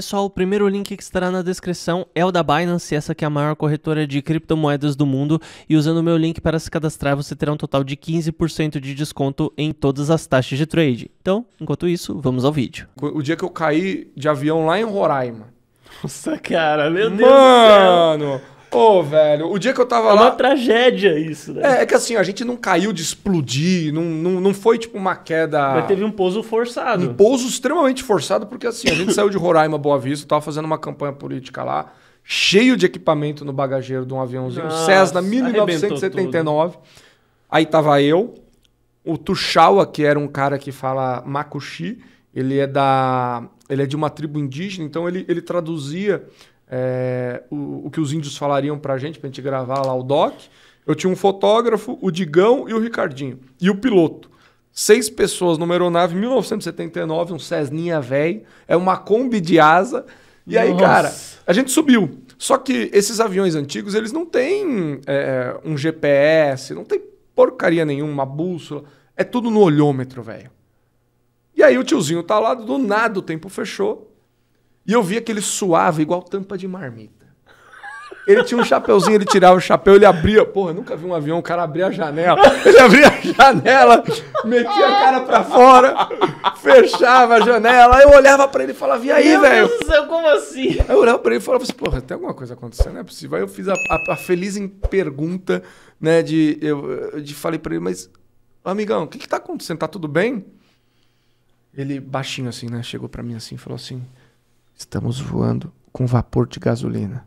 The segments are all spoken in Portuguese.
Pessoal, o primeiro link que estará na descrição é o da Binance, essa que é a maior corretora de criptomoedas do mundo, e usando o meu link para se cadastrar, você terá um total de 15% de desconto em todas as taxas de trade. Então, enquanto isso, vamos ao vídeo. O dia que eu caí de avião lá em Roraima. Nossa, cara, meu Deus Mano, do céu. Ô, oh, velho, o dia que eu tava lá. É uma tragédia isso, né? É, é, que assim, a gente não caiu de explodir, não, não, não foi tipo uma queda. Mas teve um pouso forçado. Um pouso extremamente forçado, porque assim, a gente saiu de Roraima Boa Vista, tava fazendo uma campanha política lá, cheio de equipamento no bagageiro de um aviãozinho, Nossa, Cessna 1979. Aí tava eu, o Tuxaua, que era um cara que fala Makushi, ele é da. Ele é de uma tribo indígena, então ele, ele traduzia é, o, o, que os índios falariam pra gente, pra gente gravar lá o doc. Eu tinha um fotógrafo, o Digão e o Ricardinho. E o piloto. Seis pessoas numa aeronave, 1979, um Cessninha velho. É uma Kombi de asa. E Nossa. aí, cara, a gente subiu. Só que esses aviões antigos, eles não têm é, é um GPS, não tem porcaria nenhuma, uma bússola. É tudo no olhômetro, velho. E aí o tiozinho tá lá, do nada o tempo fechou. E eu via que ele suava igual tampa de marmita. Ele tinha um chapeuzinho, ele tirava o chapéu, ele abria. Porra, nunca vi um avião, o cara abria a janela. Ele abria a janela, metia a cara pra fora, fechava a janela. Eu olhava pra ele e falava, e aí, velho? Meu Deus do céu, como assim? Aí eu olhava pra ele e falava assim, porra, tem alguma coisa acontecendo? Não é possível. Aí eu fiz a, a, a feliz pergunta, né, de, eu, de falei pra ele, mas, amigão, o que que tá acontecendo? Tá tudo bem? Ele, baixinho assim, né, chegou pra mim assim e falou assim... Estamos voando com vapor de gasolina.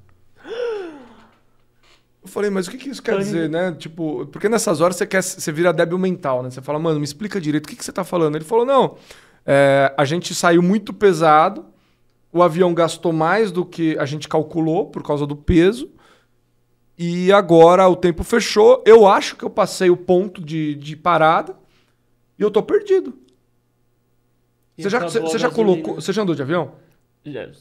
Eu falei, mas o que, que isso quer dizer, né? Tipo, porque nessas horas você quer, você vira débil mental, né? Você fala, mano, me explica direito, o que, que você tá falando? Ele falou, não, é, a gente saiu muito pesado, o avião gastou mais do que a gente calculou por causa do peso, e agora o tempo fechou, eu acho que eu passei o ponto de, de parada, e eu tô perdido. E você já, você, já colocou, você já andou de avião?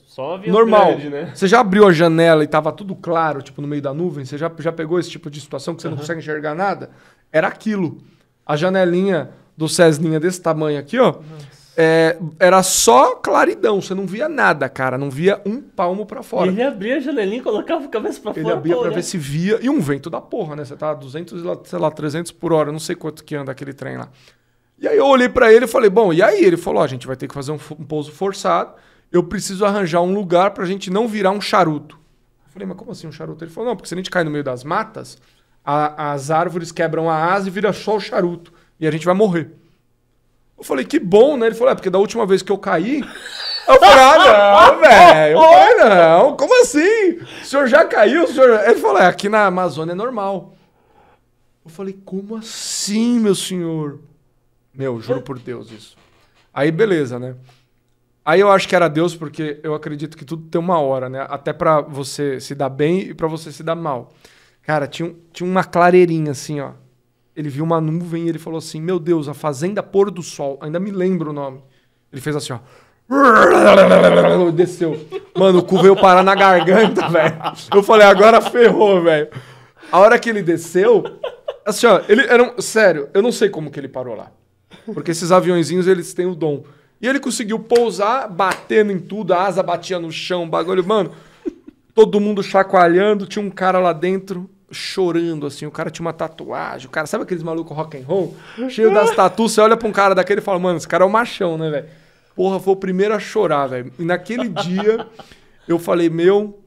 Só avião Normal. grande, né? Você já abriu a janela e tava tudo claro, tipo, no meio da nuvem? Você já, já pegou esse tipo de situação que você uhum. não consegue enxergar nada? Era aquilo. A janelinha do Cessninha desse tamanho aqui, ó, é, era só claridão. Você não via nada, cara. Não via um palmo para fora. Ele abria a janelinha e colocava a cabeça pra Ele fora. Ele abria pô, pra né? ver se via. E um vento da porra, né? Você tá 200, sei lá, 300 por hora. não sei quanto que anda aquele trem lá. E aí eu olhei para ele e falei, bom, e aí? Ele falou, oh, a gente vai ter que fazer um, um pouso forçado eu preciso arranjar um lugar para a gente não virar um charuto. Eu falei, mas como assim um charuto? Ele falou, não, porque se a gente cai no meio das matas, a, as árvores quebram a asa e vira só o charuto. E a gente vai morrer. Eu falei, que bom, né? Ele falou, é, porque da última vez que eu caí. Eu falei, ah, não, velho. Olha, não, como assim? O senhor já caiu? O senhor... Ele falou, é, aqui na Amazônia é normal. Eu falei, como assim, meu senhor? Meu, juro por Deus isso. Aí, beleza, né? Aí eu acho que era Deus, porque eu acredito que tudo tem uma hora, né? Até para você se dar bem e para você se dar mal. Cara, tinha, tinha uma clareirinha assim, ó. Ele viu uma nuvem e ele falou assim: Meu Deus, a Fazenda Pôr do Sol. Ainda me lembro o nome. Ele fez assim, ó. Desceu. Mano, o cu veio parar na garganta, velho. Eu falei, agora ferrou, velho. A hora que ele desceu, assim, ó, ele era um, Sério, eu não sei como que ele parou lá. Porque esses aviãozinhos eles têm o dom. E ele conseguiu pousar, batendo em tudo, a asa batia no chão, bagulho, mano. Todo mundo chacoalhando, tinha um cara lá dentro chorando, assim. O cara tinha uma tatuagem. O cara, sabe aqueles malucos rock and roll? Cheio das tatuas, você olha pra um cara daquele e fala, mano, esse cara é um machão, né, velho? Porra, foi o primeiro a chorar, velho. E naquele dia, eu falei, meu,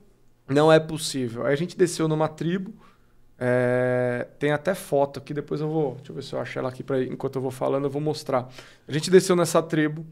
não é possível. Aí a gente desceu numa tribo. É... Tem até foto aqui, depois eu vou. Deixa eu ver se eu acho ela aqui pra... enquanto eu vou falando, eu vou mostrar. A gente desceu nessa tribo.